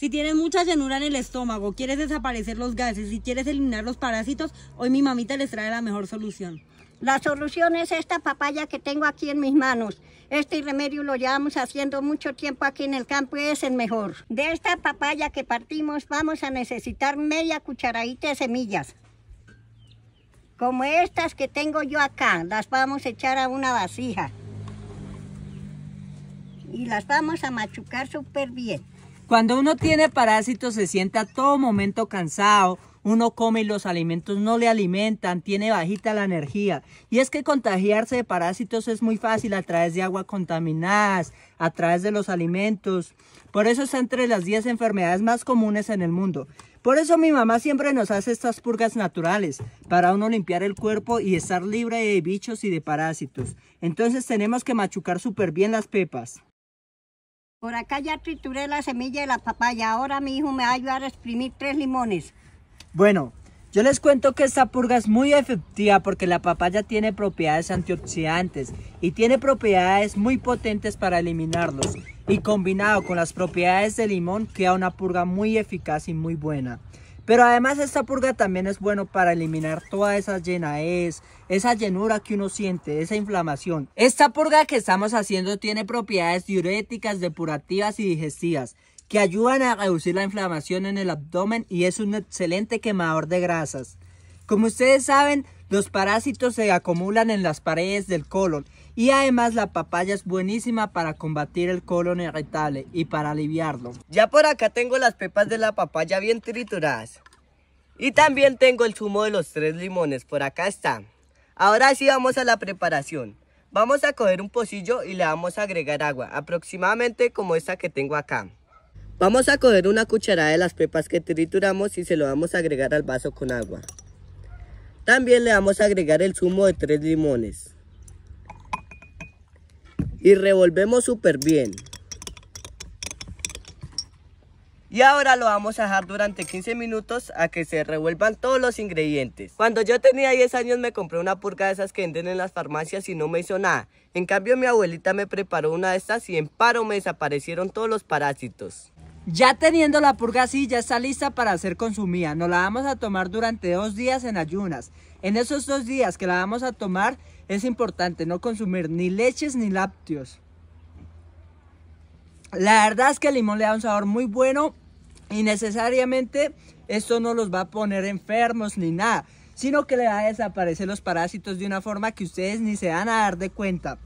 Si tienes mucha llenura en el estómago, quieres desaparecer los gases y quieres eliminar los parásitos, hoy mi mamita les trae la mejor solución. La solución es esta papaya que tengo aquí en mis manos. Este remedio lo llevamos haciendo mucho tiempo aquí en el campo y es el mejor. De esta papaya que partimos vamos a necesitar media cucharadita de semillas. Como estas que tengo yo acá, las vamos a echar a una vasija. Y las vamos a machucar súper bien. Cuando uno tiene parásitos se siente a todo momento cansado, uno come y los alimentos no le alimentan, tiene bajita la energía. Y es que contagiarse de parásitos es muy fácil a través de agua contaminada, a través de los alimentos. Por eso está entre las 10 enfermedades más comunes en el mundo. Por eso mi mamá siempre nos hace estas purgas naturales, para uno limpiar el cuerpo y estar libre de bichos y de parásitos. Entonces tenemos que machucar súper bien las pepas. Por acá ya trituré la semilla de la papaya. Ahora mi hijo me va a ayudar a exprimir tres limones. Bueno, yo les cuento que esta purga es muy efectiva porque la papaya tiene propiedades antioxidantes y tiene propiedades muy potentes para eliminarlos. Y combinado con las propiedades del limón queda una purga muy eficaz y muy buena. Pero además esta purga también es bueno para eliminar toda esa llenaez, esa llenura que uno siente, esa inflamación. Esta purga que estamos haciendo tiene propiedades diuréticas, depurativas y digestivas que ayudan a reducir la inflamación en el abdomen y es un excelente quemador de grasas. Como ustedes saben, los parásitos se acumulan en las paredes del colon y además la papaya es buenísima para combatir el colon irritable y para aliviarlo. Ya por acá tengo las pepas de la papaya bien trituradas. Y también tengo el zumo de los tres limones, por acá está. Ahora sí vamos a la preparación. Vamos a coger un pocillo y le vamos a agregar agua, aproximadamente como esta que tengo acá. Vamos a coger una cucharada de las pepas que trituramos y se lo vamos a agregar al vaso con agua. También le vamos a agregar el zumo de tres limones. Y revolvemos súper bien. Y ahora lo vamos a dejar durante 15 minutos a que se revuelvan todos los ingredientes. Cuando yo tenía 10 años me compré una purga de esas que venden en las farmacias y no me hizo nada. En cambio mi abuelita me preparó una de estas y en paro me desaparecieron todos los parásitos. Ya teniendo la purga así, ya está lista para ser consumida. Nos la vamos a tomar durante dos días en ayunas. En esos dos días que la vamos a tomar, es importante no consumir ni leches ni lácteos. La verdad es que el limón le da un sabor muy bueno y necesariamente esto no los va a poner enfermos ni nada, sino que le va a desaparecer los parásitos de una forma que ustedes ni se van a dar de cuenta.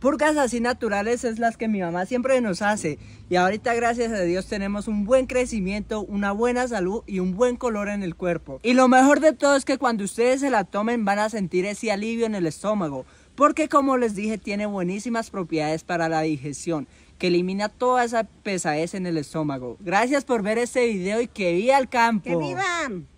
Purgas así naturales es las que mi mamá siempre nos hace y ahorita gracias a Dios tenemos un buen crecimiento, una buena salud y un buen color en el cuerpo. Y lo mejor de todo es que cuando ustedes se la tomen van a sentir ese alivio en el estómago porque como les dije tiene buenísimas propiedades para la digestión que elimina toda esa pesadez en el estómago. Gracias por ver este video y que viva el campo. ¡Que vivan!